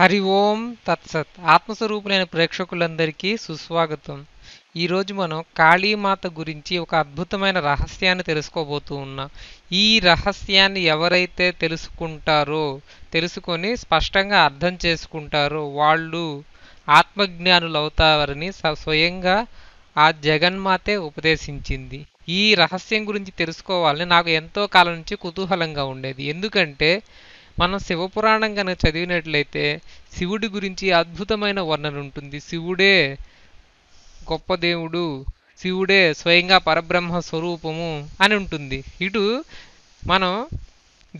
హరి ఓం తత్సత్ ఆత్మస్వరూపులైన ప్రేక్షకులందరికీ సుస్వాగతం ఈరోజు మనం కాళీమాత గురించి ఒక అద్భుతమైన రహస్యాన్ని తెలుసుకోబోతూ ఉన్నాం ఈ రహస్యాన్ని ఎవరైతే తెలుసుకుంటారో తెలుసుకొని స్పష్టంగా అర్థం చేసుకుంటారో వాళ్ళు ఆత్మజ్ఞానులు అవుతారని స్వయంగా ఆ జగన్మాతే ఉపదేశించింది ఈ రహస్యం గురించి తెలుసుకోవాలని నాకు ఎంతో కాలం నుంచి కుతూహలంగా ఉండేది ఎందుకంటే మనం శివపురాణం కనుక చదివినట్లయితే శివుడి గురించి అద్భుతమైన వర్ణన ఉంటుంది శివుడే గొప్ప దేవుడు శివుడే స్వయంగా పరబ్రహ్మ స్వరూపము అని ఉంటుంది ఇటు మనం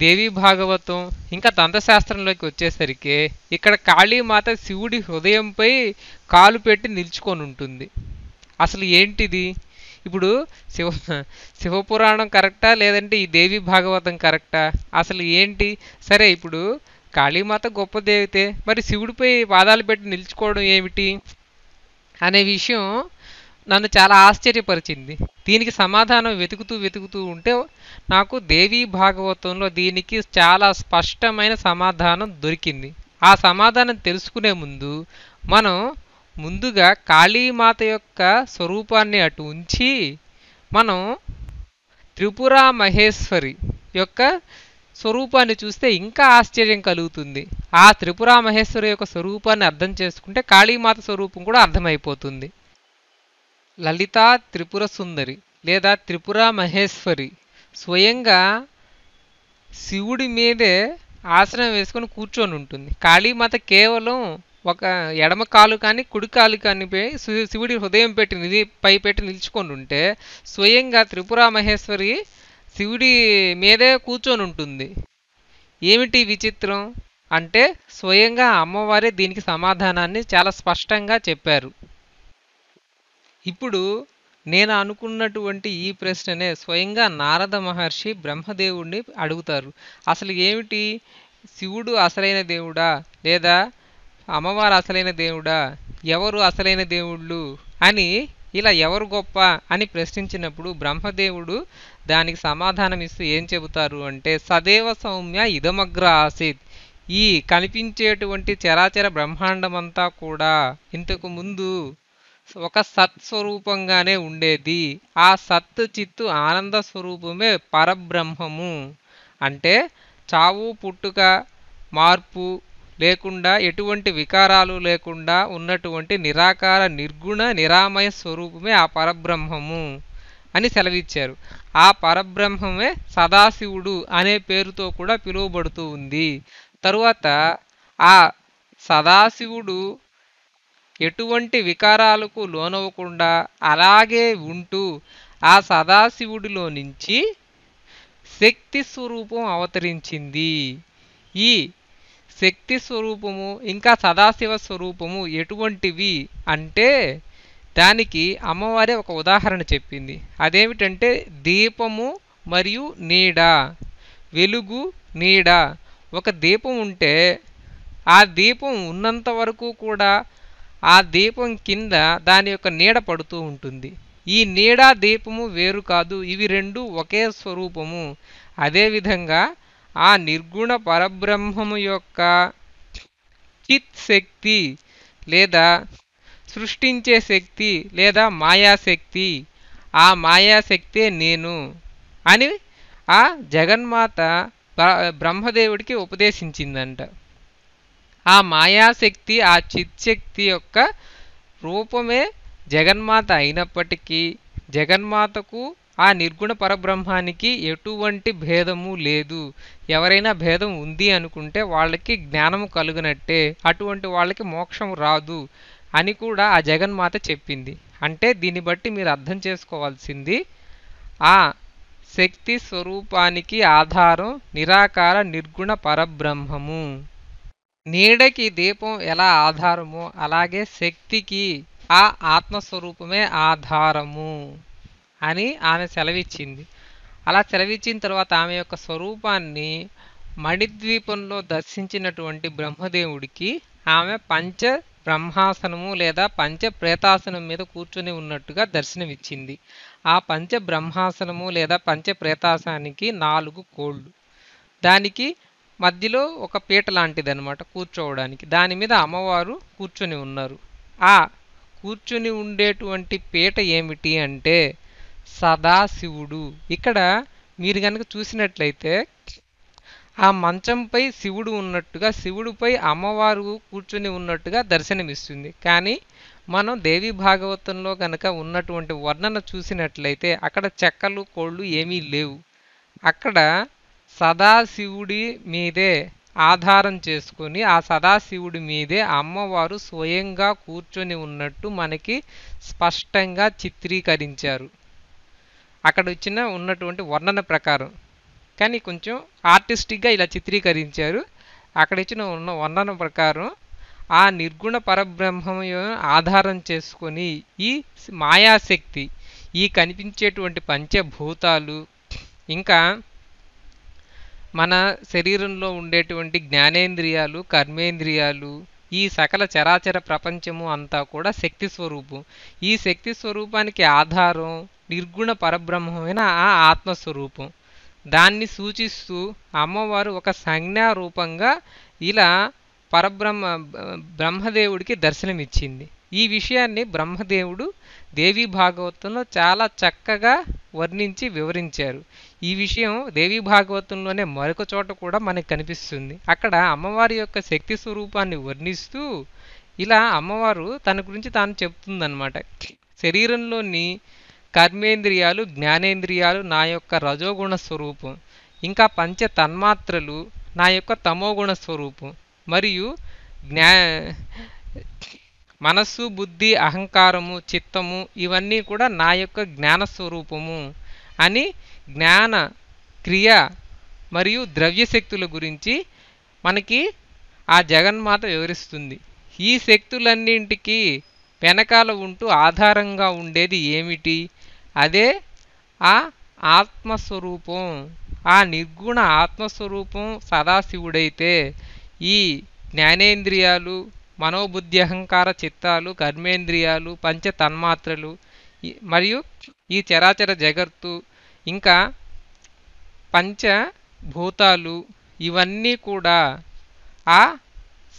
దేవి భాగవతం ఇంకా దంతశాస్త్రంలోకి వచ్చేసరికి ఇక్కడ కాళీమాత శివుడి హృదయంపై కాలు పెట్టి నిల్చుకొని ఉంటుంది అసలు ఏంటిది ఇప్పుడు శివ శివపురాణం కరెక్టా లేదంటే ఈ దేవి భాగవతం కరెక్టా అసలు ఏంటి సరే ఇప్పుడు కాళీమాత గొప్ప దేవితే మరి శివుడిపై పాదాలు పెట్టి నిలుచుకోవడం ఏమిటి అనే విషయం నన్ను చాలా ఆశ్చర్యపరిచింది దీనికి సమాధానం వెతుకుతూ వెతుకుతూ ఉంటే నాకు దేవీ భాగవతంలో దీనికి చాలా స్పష్టమైన సమాధానం దొరికింది ఆ సమాధానం తెలుసుకునే ముందు మనం ముందుగా కాళీమాత యొక్క స్వరూపాన్ని అటు ఉంచి మనం త్రిపుర మహేశ్వరి యొక్క స్వరూపాన్ని చూస్తే ఇంకా ఆశ్చర్యం కలుగుతుంది ఆ త్రిపుర మహేశ్వరి యొక్క స్వరూపాన్ని అర్థం చేసుకుంటే కాళీమాత స్వరూపం కూడా అర్థమైపోతుంది లలిత త్రిపుర సుందరి లేదా త్రిపుర మహేశ్వరి స్వయంగా శివుడి మీదే ఆసనం వేసుకొని కూర్చొని ఉంటుంది కాళీమాత కేవలం ఒక ఎడమ కాలు కానీ కుడి కాలు కానీ శివుడి హృదయం పెట్టి నిలి పై పెట్టి నిలుచుకొని ఉంటే స్వయంగా త్రిపుర మహేశ్వరి శివుడి మీదే కూర్చొని ఉంటుంది ఏమిటి విచిత్రం అంటే స్వయంగా అమ్మవారే దీనికి సమాధానాన్ని చాలా స్పష్టంగా చెప్పారు ఇప్పుడు నేను అనుకున్నటువంటి ఈ ప్రశ్ననే స్వయంగా నారద మహర్షి బ్రహ్మదేవుడిని అడుగుతారు అసలు ఏమిటి శివుడు అసలైన దేవుడా లేదా అమ్మవారు అసలైన దేవుడా ఎవరు అసలైన దేవుళ్ళు అని ఇలా ఎవరు గొప్ప అని ప్రశ్నించినప్పుడు బ్రహ్మదేవుడు దానికి సమాధానం ఇస్తూ ఏం చెబుతారు అంటే సదేవ సౌమ్య ఇదమగ్ర ఆసీత్ ఈ కనిపించేటువంటి చరాచర బ్రహ్మాండమంతా కూడా ఇంతకు ముందు ఒక సత్స్వరూపంగానే ఉండేది ఆ సత్ చిత్తు ఆనంద స్వరూపమే పరబ్రహ్మము అంటే చావు పుట్టుక మార్పు లేకుండా ఎటువంటి వికారాలు లేకుండా ఉన్నటువంటి నిరాకార నిర్గుణ నిరామయ స్వరూపమే ఆ పరబ్రహ్మము అని సెలవిచ్చారు ఆ పరబ్రహ్మమే సదాశివుడు అనే పేరుతో కూడా పిలువబడుతూ ఉంది తరువాత ఆ సదాశివుడు ఎటువంటి వికారాలకు లోనవ్వకుండా అలాగే ఉంటూ ఆ సదాశివుడిలో నుంచి శక్తి స్వరూపం అవతరించింది ఈ శక్తి స్వరూపము ఇంకా సదాశివ స్వరూపము ఎటువంటివి అంటే దానికి అమ్మవారే ఒక ఉదాహరణ చెప్పింది అదేమిటంటే దీపము మరియు నీడ వెలుగు నీడ ఒక దీపం ఉంటే ఆ దీపం ఉన్నంత వరకు కూడా ఆ దీపం కింద దాని యొక్క నీడ పడుతూ ఉంటుంది ఈ నీడ దీపము వేరు కాదు ఇవి రెండు ఒకే స్వరూపము అదేవిధంగా ఆ నిర్గుణ పరబ్రహ్మము యొక్క చిత్ శక్తి లేదా సృష్టించే శక్తి లేదా మాయాశక్తి ఆ మాయాశక్తే నేను అని ఆ జగన్మాత బ్రహ్మదేవుడికి ఉపదేశించిందంట ఆ మాయాశక్తి ఆ చిత్శక్తి యొక్క రూపమే జగన్మాత అయినప్పటికీ జగన్మాతకు ఆ నిర్గుణ పరబ్రహ్మానికి ఎటువంటి భేదము లేదు ఎవరైనా భేదం ఉంది అనుకుంటే వాళ్ళకి జ్ఞానము కలుగునట్టే అటువంటి వాళ్ళకి మోక్షం రాదు అని కూడా ఆ జగన్మాత చెప్పింది అంటే దీన్ని బట్టి మీరు అర్థం చేసుకోవాల్సింది ఆ శక్తి స్వరూపానికి ఆధారం నిరాకార నిర్గుణ పరబ్రహ్మము నీడకి దీపం ఎలా ఆధారమో అలాగే శక్తికి ఆ ఆత్మస్వరూపమే ఆధారము అని ఆమె సెలవిచ్చింది అలా సెలవిచ్చిన తర్వాత ఆమె యొక్క స్వరూపాన్ని మణిద్వీపంలో దర్శించినటువంటి బ్రహ్మదేవుడికి ఆమె పంచ బ్రహ్మాసనము లేదా పంచ ప్రేతాసనం మీద కూర్చొని ఉన్నట్టుగా దర్శనమిచ్చింది ఆ పంచ బ్రహ్మాసనము లేదా పంచ ప్రేతాసనానికి నాలుగు కోళ్ళు దానికి మధ్యలో ఒక పీట లాంటిది అనమాట కూర్చోవడానికి దాని మీద అమ్మవారు కూర్చొని ఉన్నారు ఆ కూర్చుని ఉండేటువంటి పీట ఏమిటి అంటే సదాశివుడు ఇక్కడ మీరు కనుక చూసినట్లయితే ఆ మంచంపై శివుడు ఉన్నట్టుగా శివుడిపై అమ్మవారు కూర్చొని ఉన్నట్టుగా దర్శనమిస్తుంది కానీ మనం దేవి భాగవతంలో కనుక ఉన్నటువంటి వర్ణన చూసినట్లయితే అక్కడ చెక్కలు కోళ్ళు ఏమీ లేవు అక్కడ సదాశివుడి మీదే ఆధారం చేసుకొని ఆ సదాశివుడి మీదే అమ్మవారు స్వయంగా కూర్చొని ఉన్నట్టు మనకి స్పష్టంగా చిత్రీకరించారు అక్కడ వచ్చిన ఉన్నటువంటి వర్ణన ప్రకారం కానీ కొంచెం ఆర్టిస్టిక్గా ఇలా చిత్రీకరించారు అక్కడ ఇచ్చిన ఉన్న వర్ణన ప్రకారం ఆ నిర్గుణ పరబ్రహ్మం ఆధారం చేసుకొని ఈ మాయాశక్తి ఈ కనిపించేటువంటి పంచభూతాలు ఇంకా మన శరీరంలో ఉండేటువంటి జ్ఞానేంద్రియాలు కర్మేంద్రియాలు ఈ సకల చరాచర ప్రపంచము అంతా కూడా శక్తి స్వరూపం ఈ శక్తి స్వరూపానికి ఆధారం నిర్గుణ పరబ్రహ్మమైన ఆ ఆత్మస్వరూపం దాన్ని సూచిస్తూ అమ్మవారు ఒక సంజ్ఞారూపంగా ఇలా పరబ్రహ్మ బ్రహ్మదేవుడికి దర్శనమిచ్చింది ఈ విషయాన్ని బ్రహ్మదేవుడు దేవీ భాగవతంలో చాలా చక్కగా వర్ణించి వివరించారు ఈ విషయం దేవీ భాగవతంలోనే మరొక చోట కూడా మనకు కనిపిస్తుంది అక్కడ అమ్మవారి యొక్క శక్తి స్వరూపాన్ని వర్ణిస్తూ ఇలా అమ్మవారు తన గురించి తాను చెప్తుందన్నమాట శరీరంలోని కర్మేంద్రియాలు జ్ఞానేంద్రియాలు నా యొక్క రజోగుణ స్వరూపం ఇంకా పంచ తన్మాత్రలు నా యొక్క తమోగుణ స్వరూపం మరియు జ్ఞా మనస్సు బుద్ధి అహంకారము చిత్తము ఇవన్నీ కూడా నా యొక్క జ్ఞాన స్వరూపము అని జ్ఞాన క్రియ మరియు ద్రవ్య శక్తుల గురించి మనకి ఆ జగన్మాత వివరిస్తుంది ఈ శక్తులన్నింటికి వెనకాల ఉంటూ ఆధారంగా ఉండేది ఏమిటి అదే ఆ ఆత్మస్వరూపం ఆ నిర్గుణ ఆత్మస్వరూపం సదాశివుడైతే ఈ జ్ఞానేంద్రియాలు మనోబుద్ధి అహంకార చిత్తాలు కర్మేంద్రియాలు పంచ తన్మాత్రలు మరియు ఈ చరాచర జగత్తు ఇంకా పంచ భూతాలు ఇవన్నీ కూడా ఆ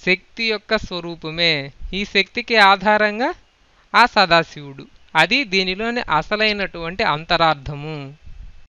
శక్తి యొక్క స్వరూపమే ఈ శక్తికి ఆధారంగా ఆ సదాశివుడు అది దీనిలోని అసలైనటువంటి అంతరార్థము